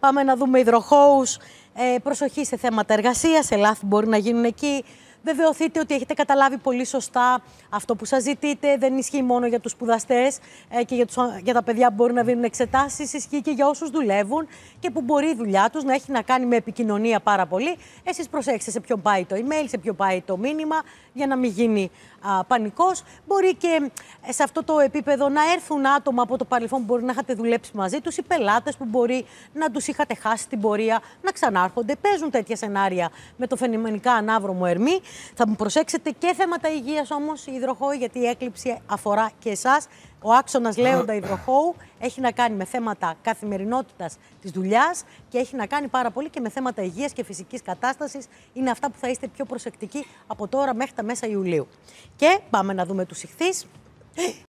πάμε να δούμε υδροχώους, ε, προσοχή σε θέματα εργασίας, σε λάθη μπορεί να γίνουν εκεί, βεβαιωθείτε ότι έχετε καταλάβει πολύ σωστά αυτό που σας ζητείτε. Δεν ισχύει μόνο για τους σπουδαστές ε, και για, ε, για τα παιδιά που μπορούν να δίνουν εξετάσεις. Ισχύει και για όσους δουλεύουν και που μπορεί η δουλειά τους να έχει να κάνει με επικοινωνία πάρα πολύ. Εσείς προσέξτε σε ποιον πάει το email, σε ποιον πάει το μήνυμα για να μην γίνει πανικό. πανικός. Μπορεί και ε, σε αυτό το επίπεδο να έρθουν άτομα από το παρελθόν που μπορεί να είχατε δουλέψει μαζί τους, ή πελάτες που μπορεί να τους είχατε χάσει την πορεία, να ξανάρχονται. Παίζουν τέτοια σενάρια με το φαινομενικά ανάβρομο ερμή. Θα μου προσέξετε και θέματα υγείας όμως, υδροχόοι, γιατί η έκλειψη αφορά και εσάς. Ο άξονας Λέοντα υδροχόου έχει να κάνει με θέματα καθημερινότητας της δουλειάς και έχει να κάνει πάρα πολύ και με θέματα υγείας και φυσικής κατάστασης. Είναι αυτά που θα είστε πιο προσεκτικοί από τώρα μέχρι τα μέσα Ιουλίου. Και πάμε να δούμε τους ηχθείς.